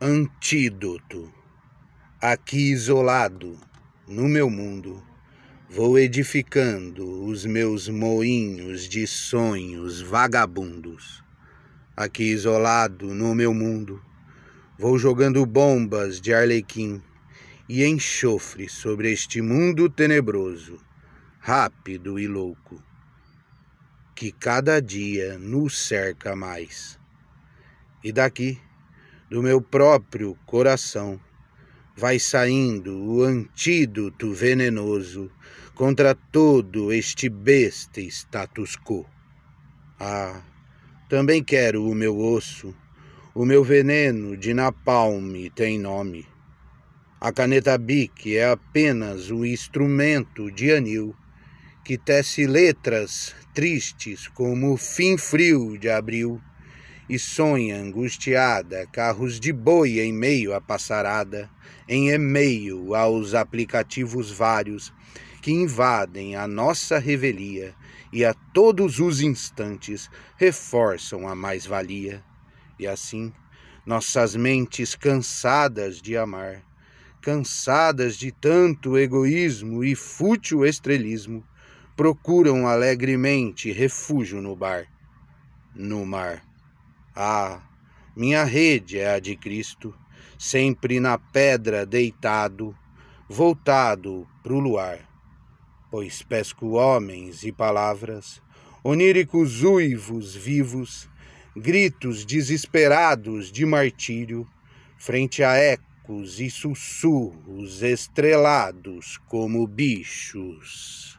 Antídoto. Aqui isolado, no meu mundo, vou edificando os meus moinhos de sonhos vagabundos. Aqui isolado, no meu mundo, vou jogando bombas de arlequim e enxofre sobre este mundo tenebroso, rápido e louco, que cada dia nos cerca mais. E daqui do meu próprio coração vai saindo o antídoto venenoso contra todo este besta status quo. Ah, também quero o meu osso, o meu veneno de napalm tem nome. A caneta BIC é apenas um instrumento de anil que tece letras tristes como o fim frio de abril e sonha angustiada carros de boi em meio à passarada, em e-mail aos aplicativos vários que invadem a nossa revelia e a todos os instantes reforçam a mais-valia. E assim, nossas mentes cansadas de amar, cansadas de tanto egoísmo e fútil estrelismo, procuram alegremente refúgio no bar, no mar. Ah, minha rede é a de Cristo, sempre na pedra deitado, voltado para o luar. Pois pesco homens e palavras, oníricos uivos vivos, gritos desesperados de martírio, frente a ecos e sussurros estrelados como bichos.